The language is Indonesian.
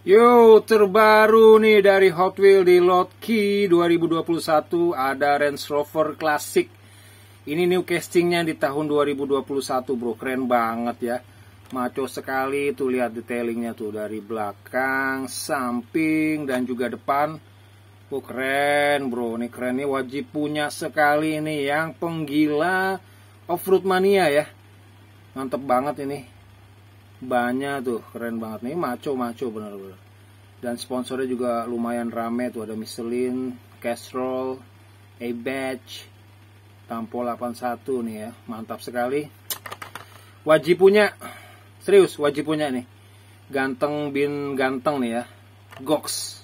Yo, terbaru nih dari Hot Wheels di Lot Key 2021 ada Range Rover Classic. Ini new castingnya di tahun 2021 bro, keren banget ya. Maco sekali tuh lihat detailingnya tuh dari belakang, samping dan juga depan. Oh keren bro, ini keren nih wajib punya sekali ini yang penggila off-road mania ya. Mantep banget ini banyak tuh keren banget nih maco maco bener-bener dan sponsornya juga lumayan rame tuh ada Michelin, Castrol, A-Batch, Tampo 81 nih ya mantap sekali wajib punya serius wajib punya nih ganteng bin ganteng nih ya goks